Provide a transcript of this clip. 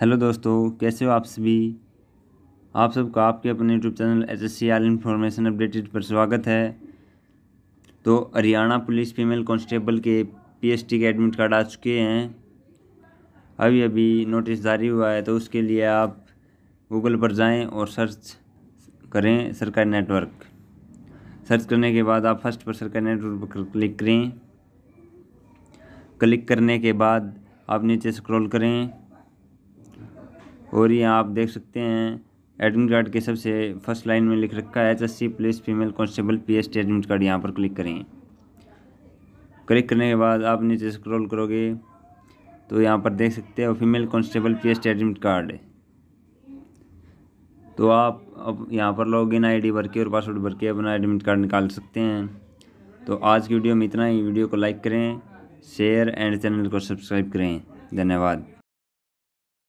hello दोस्तों कैसे हो आप सभी आप सबका आपके अपने YouTube channel H S C information updated पर स्वागत है तो हरियाणा पुलिस फीमेल कांस्टेबल के पीएसटी के एडमिट कार्ड आ चुके हैं अभी अभी नोटिस जारी हुआ है तो उसके लिए आप गूगल पर जाएं और सर्च करें सरकारी नेटवर्क सर्च करने के बाद आप फर्स्ट पर सरकारी नेटवर्क पर क्लिक करें क्लिक करने के बाद आप नीचे स्क्रॉल करें और यहाँ आप देख सकते हैं एडमिट कार्ड के सबसे फर्स्ट लाइन में लिख रखा है H police female constable P S admit card यहाँ पर क्लिक करें क्लिक करने के बाद आप नीचे स्क्रॉल करोगे तो यहाँ पर देख सकते हो female constable P S admit card तो आप अब यहाँ पर लॉग इन आई भर के और पासवर्ड भर के अपना एडमिट कार्ड निकाल सकते हैं तो आज की वीडियो में इतना ही वीडियो को लाइक करें शेयर एंड चैनल को सब्सक्राइब करें धन्यवाद